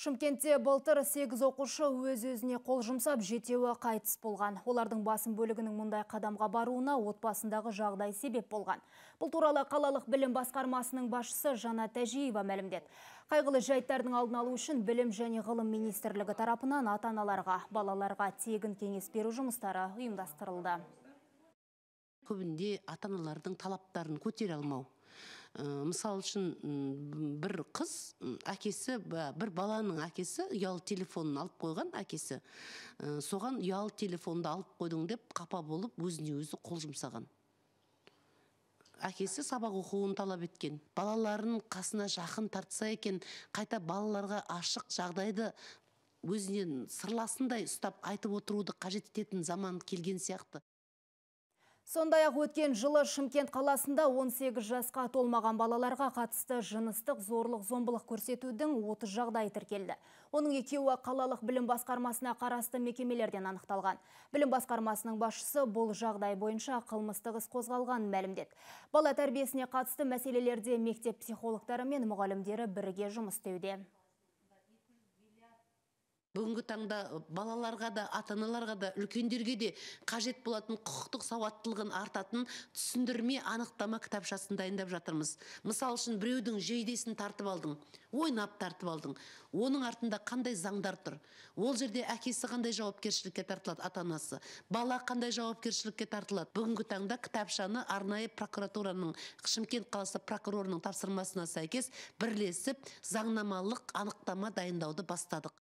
Шымкентте былтыр сегіз оқушы өз-өзіне қол жұмсап жетеуі қайтыс болған. Олардың басым бөлігінің мұндай қадамға баруына отбасындағы жағдай себеп болған. Бұл туралы қалалық білім басқармасының басшысы Жана Тәжиева мәлімдеді. Қайғылы жайттардың алдын алу үшін білім және ғылым министрлігі тарапынан ата-аналарға, балаларға тегін кеңес беру жұмыстары ұйымдастырылды. Көбінде ата-аналардың талаптарын көтере алмау Э, мысалы үшін бір қыз әкесі бір баланың әкесі ұялы телефонын алып қойған әкесі э, соған ұялы телефонды алып қойдың деп қапа болып өзіне өзі қол жұмсаған әкесі сабақ оқуын талап еткен балаларын қасына жақын тартса екен қайта балаларға ашық жағдайды өзінен сырласындай ұстап айтып отыруды қажет ететін заман келген сияқты Сондай ақ өткен жылы Шымкент қаласында 18 жасқа толмаған балаларға қатысты жыныстық зорлық зомбылық көрсетудің 30 жағдайы тіркелді. Оның екеуі қалалық білім басқармасына қарасты мекемелерден анықталған. Білім басқармасының басшысы бұл жағдай бойынша қылмыстық іс мәлімдет. мәлімдеді. Бала тәрбиесіне қатысты мәселелерде мектеп психологтары мен мұғалімдері бірге жұмыс істеуде бүгінгі таңда балаларға да ата аналарға да үлкендерге де қажет болатын құқықтық сауаттылығын артатын түсіндірме анықтама кітапшасын дайындап жатырмыз мысалы үшін біреудің жейдесін тартып алдың ойнап тартып алдың оның артында қандай заңдар тұр ол жерде әкесі қандай жауапкершілікке тартылады ата анасы бала қандай жауапкершілікке тартылады бүгінгі таңда кітапшаны арнайы прокуратураның шымкент қаласы прокурорының тапсырмасына сәйкес бірлесіп заңнамалық анықтама дайындауды бастадық